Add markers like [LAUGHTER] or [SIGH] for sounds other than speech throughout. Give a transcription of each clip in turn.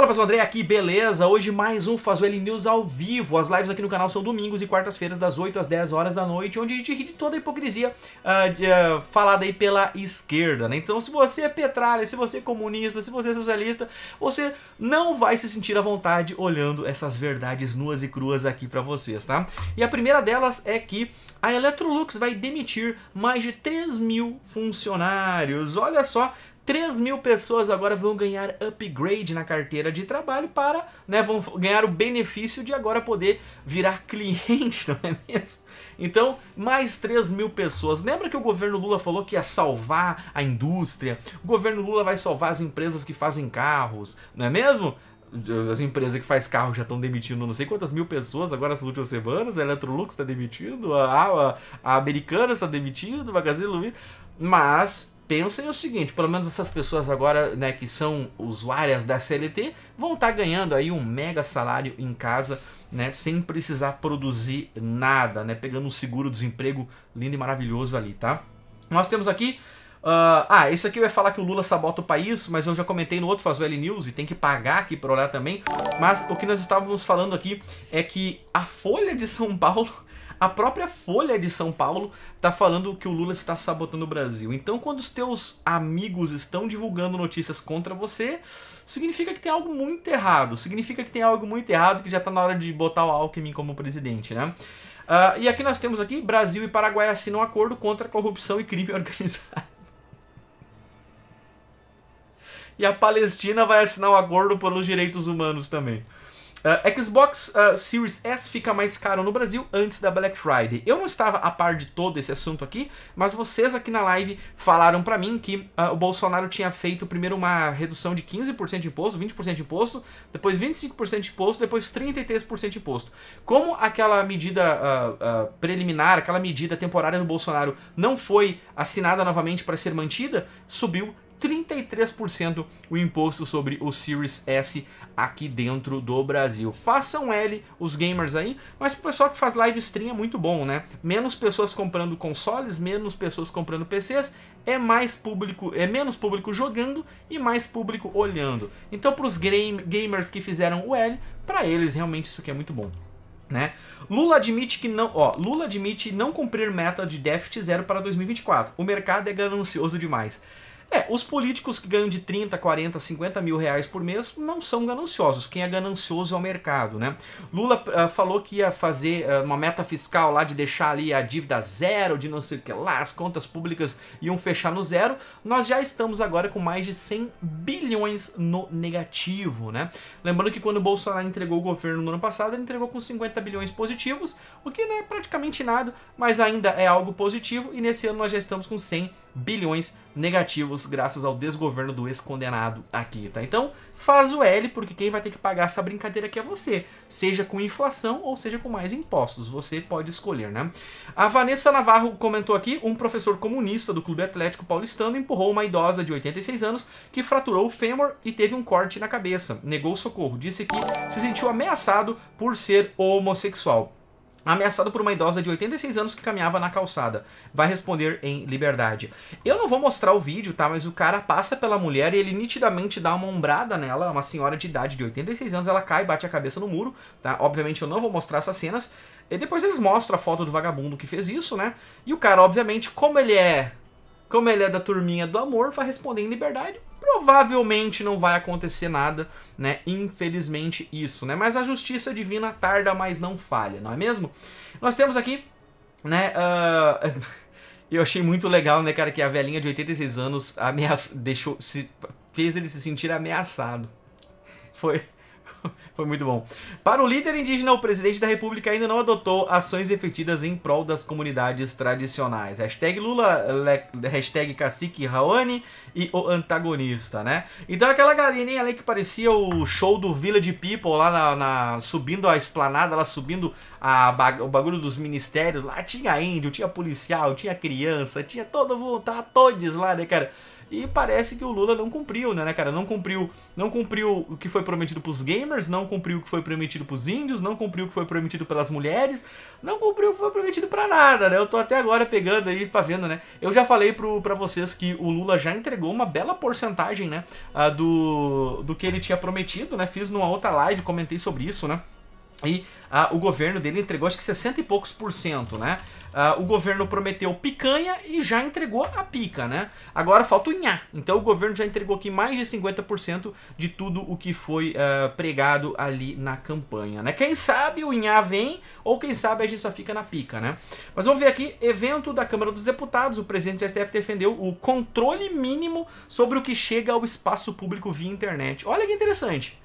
Fala pessoal, André aqui, beleza? Hoje mais um Fazueli News ao vivo. As lives aqui no canal são domingos e quartas-feiras das 8 às 10 horas da noite, onde a gente ri de toda a hipocrisia uh, uh, falada aí pela esquerda, né? Então se você é petralha, se você é comunista, se você é socialista, você não vai se sentir à vontade olhando essas verdades nuas e cruas aqui para vocês, tá? E a primeira delas é que a Electrolux vai demitir mais de 3 mil funcionários. Olha só, 3 mil pessoas agora vão ganhar upgrade na carteira de trabalho para, né, vão ganhar o benefício de agora poder virar [LAUGHS] cliente, não é mesmo? Então, mais 3 mil pessoas. Lembra que o governo Lula falou que ia salvar a indústria? O governo Lula vai salvar as empresas que fazem carros, não é mesmo? As empresas que fazem carro já estão demitindo não sei quantas mil pessoas agora essas últimas semanas. A Electrolux está demitindo, a, a, a Americana está demitindo, o Magazine Luiza. Mas pensem o seguinte, pelo menos essas pessoas agora, né, que são usuárias da CLT, vão estar tá ganhando aí um mega salário em casa, né, sem precisar produzir nada, né, pegando um seguro-desemprego lindo e maravilhoso ali, tá? Nós temos aqui Uh, ah, isso ah, aqui vai falar que o Lula sabota o país, mas eu já comentei no outro Fazueli News e tem que pagar aqui pra olhar também. Mas o que nós estávamos falando aqui é que a Folha de São Paulo a própria Folha de São Paulo está falando que o Lula está sabotando o Brasil. Então, quando os teus amigos estão divulgando notícias contra você, significa que tem algo muito errado. Significa que tem algo muito errado que já está na hora de botar o Alckmin como presidente, né? Uh, e aqui nós temos aqui Brasil e Paraguai assinam um acordo contra a corrupção e crime [LAUGHS] organizado. e a Palestina vai assinar um acordo pelos direitos humanos também. Uh, Xbox uh, Series S fica mais caro no Brasil antes da Black Friday. Eu não estava a par de todo esse assunto aqui, mas vocês aqui na live falaram para mim que uh, o Bolsonaro tinha feito primeiro uma redução de 15% de imposto, 20% de imposto, depois 25% de imposto, depois 33% de imposto. Como aquela medida preliminar, aquela medida temporária do Bolsonaro não foi assinada novamente para ser mantida, subiu 33% o imposto sobre o Series S aqui dentro do Brasil. Façam L os gamers aí, mas o pessoal que faz live stream é muito bom, né? Menos pessoas comprando consoles, menos pessoas comprando PCs, é mais público, é menos público jogando e mais público olhando. Então para os gamers que fizeram o L, para eles realmente isso aqui é muito bom. Né? Lula admite que não, ó, Lula admite não cumprir meta de déficit zero para 2024. O mercado é ganancioso demais. É, os políticos que ganham de 30, 40, 50 mil reais por mês não são gananciosos. Quem é ganancioso é o mercado, né? Lula uh, falou que ia fazer uh, uma meta fiscal lá de deixar ali a dívida zero, de não sei o que lá, as contas públicas iam fechar no zero. Nós já estamos agora com mais de 100 bilhões no negativo, né? Lembrando que quando o Bolsonaro entregou o governo no ano passado, ele entregou com 50 bilhões positivos, o que não é praticamente nada, mas ainda é algo positivo. E nesse ano nós já estamos com 100 bilhões negativos graças ao desgoverno do ex-condenado aqui, tá? Então, faz o L, porque quem vai ter que pagar essa brincadeira aqui é você, seja com inflação ou seja com mais impostos, você pode escolher, né? A Vanessa Navarro comentou aqui, um professor comunista do Clube Atlético Paulistano empurrou uma idosa de 86 anos que fraturou o fêmur e teve um corte na cabeça, negou socorro, disse que se sentiu ameaçado por ser homossexual ameaçado por uma idosa de 86 anos que caminhava na calçada. Vai responder em liberdade. Eu não vou mostrar o vídeo, tá? Mas o cara passa pela mulher e ele nitidamente dá uma ombrada nela, uma senhora de idade de 86 anos, ela cai, bate a cabeça no muro, tá? Obviamente eu não vou mostrar essas cenas. E depois eles mostram a foto do vagabundo que fez isso, né? E o cara, obviamente, como ele é, como ele é da turminha do amor, vai responder em liberdade provavelmente não vai acontecer nada, né? Infelizmente isso, né? Mas a justiça divina tarda, mas não falha, não é mesmo? Nós temos aqui, né? Uh... [LAUGHS] eu achei muito legal, né, cara, que a velhinha de 86 anos ameaça... deixou se fez ele se sentir ameaçado. Foi foi muito bom. Para o líder indígena, o presidente da república ainda não adotou ações efetivas em prol das comunidades tradicionais. Hashtag Lula, le, hashtag cacique Raoni e o antagonista, né? Então aquela galerinha ali que parecia o show do Village People lá na, na subindo a esplanada, lá subindo a, o bagulho dos ministérios, lá tinha índio, tinha policial, tinha criança, tinha todo mundo, tá todos lá, né, cara? E parece que o Lula não cumpriu, né, né, cara? Não cumpriu, não cumpriu o que foi prometido pros gamers, não cumpriu o que foi prometido pros índios, não cumpriu o que foi prometido pelas mulheres, não cumpriu o que foi prometido para nada, né? Eu tô até agora pegando aí pra vendo, né? Eu já falei pro, pra vocês que o Lula já entregou uma bela porcentagem, né, ah, do, do que ele tinha prometido, né? Fiz numa outra live, comentei sobre isso, né? E ah, o governo dele entregou acho que 60 e poucos por cento, né? Ah, o governo prometeu picanha e já entregou a pica, né? Agora falta o nhá. Então o governo já entregou aqui mais de 50% de tudo o que foi ah, pregado ali na campanha, né? Quem sabe o nhá vem ou quem sabe a gente só fica na pica, né? Mas vamos ver aqui, evento da Câmara dos Deputados, o presidente do STF defendeu o controle mínimo sobre o que chega ao espaço público via internet. Olha que interessante.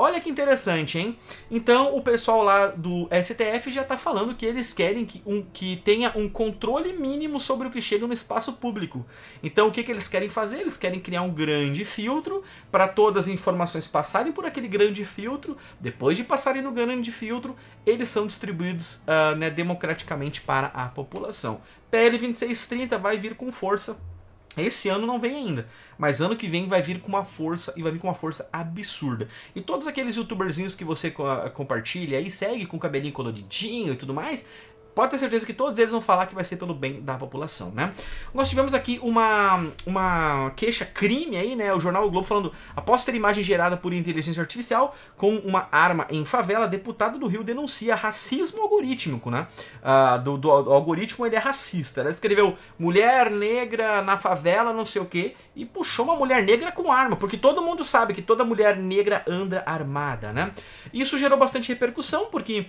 Olha que interessante, hein? Então o pessoal lá do STF já está falando que eles querem que, um, que tenha um controle mínimo sobre o que chega no espaço público. Então o que, que eles querem fazer? Eles querem criar um grande filtro para todas as informações passarem por aquele grande filtro. Depois de passarem no grande filtro, eles são distribuídos uh, né, democraticamente para a população. PL 2630 vai vir com força esse ano não vem ainda, mas ano que vem vai vir com uma força e vai vir com uma força absurda. E todos aqueles youtuberzinhos que você co compartilha e segue com o cabelinho coloridinho e tudo mais, pode ter certeza que todos eles vão falar que vai ser pelo bem da população, né? Nós tivemos aqui uma, uma queixa crime aí, né? O jornal o Globo falando, após ter imagem gerada por inteligência artificial com uma arma em favela, deputado do Rio denuncia racismo algorítmico, né? Ah, do, do, do, algoritmo ele é racista. Ela escreveu mulher negra na favela, não sei o quê e puxou uma mulher negra com arma, porque todo mundo sabe que toda mulher negra anda armada, né? Isso gerou bastante repercussão, porque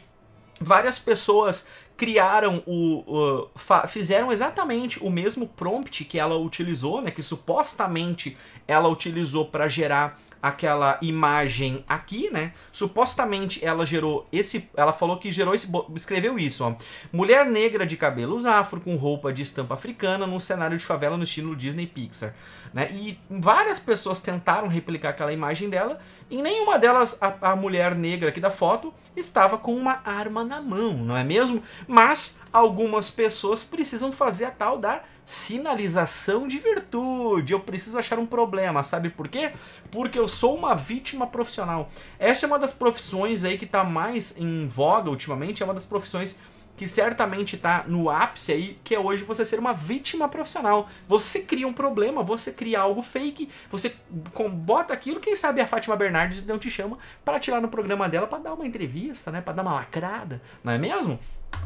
várias pessoas criaram o. fizeram exatamente o mesmo prompt que ela utilizou, né? Que supostamente ela utilizou para gerar aquela imagem aqui, né? Supostamente ela gerou esse, ela falou que gerou esse, escreveu isso, ó. Mulher negra de cabelos afro com roupa de estampa africana num cenário de favela no estilo Disney Pixar, né? E várias pessoas tentaram replicar aquela imagem dela, em nenhuma delas a, a mulher negra aqui da foto estava com uma arma na mão, não é mesmo? Mas algumas pessoas precisam fazer a tal da sinalização de virtude. Eu preciso achar um problema, sabe por quê? Porque eu sou uma vítima profissional. Essa é uma das profissões aí que está mais em voga ultimamente, é uma das profissões que certamente está no ápice aí, que é hoje você ser uma vítima profissional. Você cria um problema, você cria algo fake, você bota aquilo, quem sabe a Fátima Bernardes não te chama para tirar no programa dela para dar uma entrevista, né, para dar uma lacrada, não é mesmo?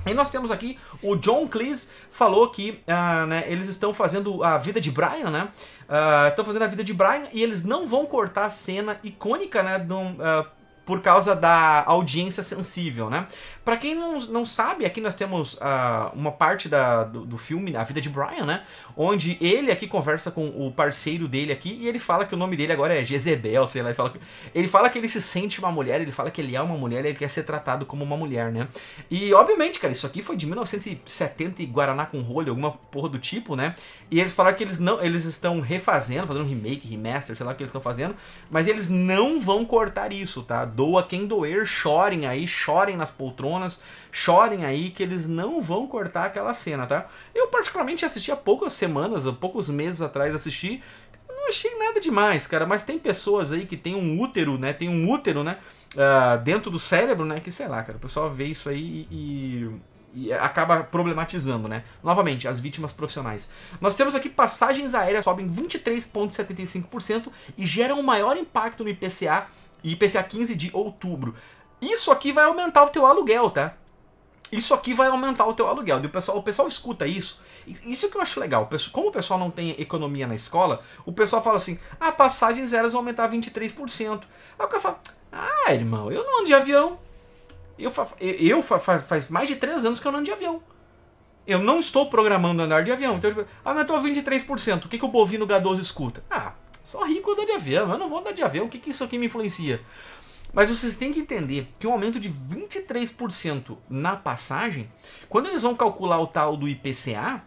E nós temos aqui o John Cleese falou que uh, né, eles estão fazendo a vida de Brian, né? Uh, estão fazendo a vida de Brian e eles não vão cortar a cena icônica, né? um, uh, por causa da audiência sensível, né? Para quem não, não sabe, aqui nós temos uh, uma parte da, do, do, filme A Vida de Brian, né? Onde ele aqui conversa com o parceiro dele aqui e ele fala que o nome dele agora é Jezebel, sei lá. Ele fala que ele, fala que ele se sente uma mulher, ele fala que ele é uma mulher, ele quer ser tratado como uma mulher, né? E obviamente, cara, isso aqui foi de 1970 e Guaraná com rolho, alguma porra do tipo, né? E eles falaram que eles não, eles estão refazendo, fazendo um remake, remaster, sei lá o que eles estão fazendo, mas eles não vão cortar isso, tá? doa quem doer, chorem aí, chorem nas poltronas, chorem aí que eles não vão cortar aquela cena, tá? Eu particularmente assisti há poucas semanas, há poucos meses atrás assisti, não achei nada demais, cara, mas tem pessoas aí que tem um útero, né? Tem um útero, né? Uh, dentro do cérebro, né? Que sei lá, cara, o pessoal vê isso aí e, e acaba problematizando, né? Novamente, as vítimas profissionais. Nós temos aqui passagens aéreas sobem 23,75% e geram um maior impacto no IPCA e IPCA 15 de outubro. Isso aqui vai aumentar o teu aluguel, tá? Isso aqui vai aumentar o teu aluguel. E o pessoal, o pessoal escuta isso. Isso que eu acho legal. Como o pessoal não tem economia na escola, o pessoal fala assim: a ah, passagens elas vão aumentar 23%. Aí o cara fala: ah, irmão, eu não ando de avião. Eu, eu faz mais de três anos que eu não ando de avião. Eu não estou programando andar de avião. Então, tipo, ah, estou 23%. O que, que o bovino gadoso escuta? Ah, só rico anda de avião, eu não vou andar de avião, o que, que isso aqui me influencia? Mas vocês têm que entender que um aumento de 23% na passagem, quando eles vão calcular o tal do IPCA,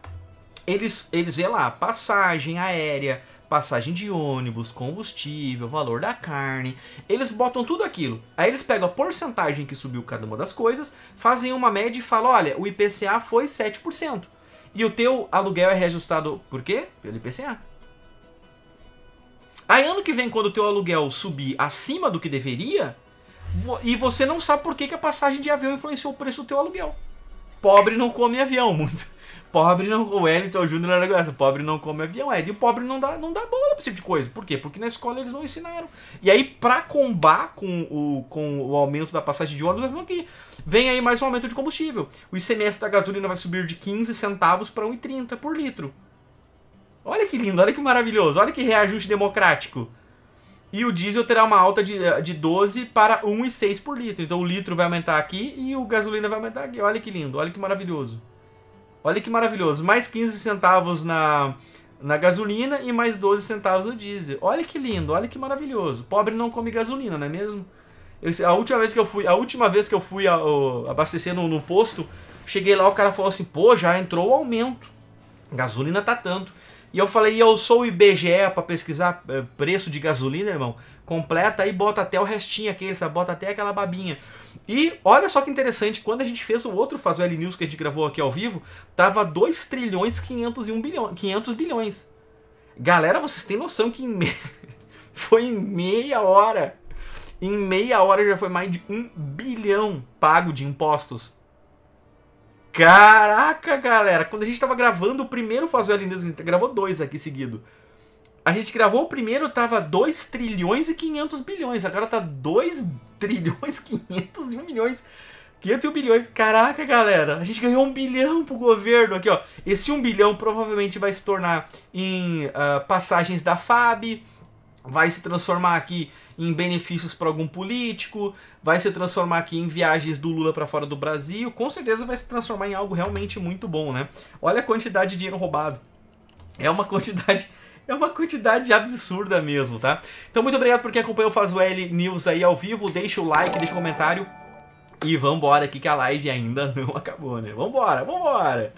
eles, eles vê lá passagem aérea, passagem de ônibus, combustível, valor da carne. Eles botam tudo aquilo. Aí eles pegam a porcentagem que subiu cada uma das coisas, fazem uma média e falam: olha, o IPCA foi 7%. E o teu aluguel é reajustado por quê? Pelo IPCA. Aí ano que vem, quando o teu aluguel subir acima do que deveria, e você não sabe por que, que a passagem de avião influenciou o preço do teu aluguel. Pobre não come avião, muito. Pobre não. O Wellington Júnior era graça. Pobre não come avião. É, e o pobre não dá, não dá bola pra esse tipo de coisa. Por quê? Porque na escola eles não ensinaram. E aí, pra combar com o, com o aumento da passagem de ônibus, não que vem aí mais um aumento de combustível. O ICMS da gasolina vai subir de 15 centavos para 1,30 por litro. Olha que lindo, olha que maravilhoso, olha que reajuste democrático. E o diesel terá uma alta de, eh, de 12 para 1,6 por litro. Então o litro vai aumentar aqui e o gasolina vai aumentar aqui. Olha que lindo, olha que maravilhoso. Olha que maravilhoso. Mais 15 centavos na, na gasolina e mais 12 centavos no diesel. Olha que lindo, olha que maravilhoso. Pobre não come gasolina, não é mesmo? Eu, a última vez que eu fui, a última vez que eu fui a, a, abastecer no, no posto, cheguei lá, o cara falou assim: "Pô, já entrou o aumento. Gasolina tá tanto". E eu falei, eu sou o IBGE para pesquisar eh, preço de gasolina, irmão. Completa e bota até o restinho aquele, sabe? Bota até aquela babinha. E olha só que interessante, quando a gente fez o outro Faz o News que a gente gravou aqui ao vivo, tava 2 trilhões 501 bilhões, 500 bilhões. Galera, vocês têm noção que em me... [LAUGHS] foi em meia hora. Em meia hora já foi mais de um bilhão pago de impostos Caraca, galera, quando a gente tava gravando o primeiro Fazuelinismo, a gente gravou dois aqui seguido. A gente gravou o primeiro, tava 2 trilhões e 500 bilhões. Agora tá 2 [LAUGHS] trilhões, e 501 milhões. 501 bilhões. Caraca, galera. A gente ganhou um bilhão pro governo aqui, ó. Esse um bilhão provavelmente vai se tornar em uh, passagens da FAB, vai se transformar aqui em benefícios para algum político, vai se transformar aqui em viagens do Lula para fora do Brasil, com certeza vai se transformar em algo realmente muito bom, né? Olha a quantidade de dinheiro roubado. É uma [LAUGHS] quantidade é uma quantidade absurda mesmo, tá? Então muito obrigado por quem acompanhou o Fazueli News aí ao vivo, deixa o like, deixa o comentário e vambora aqui que a live ainda [LAUGHS] não acabou, né? Vambora, vambora!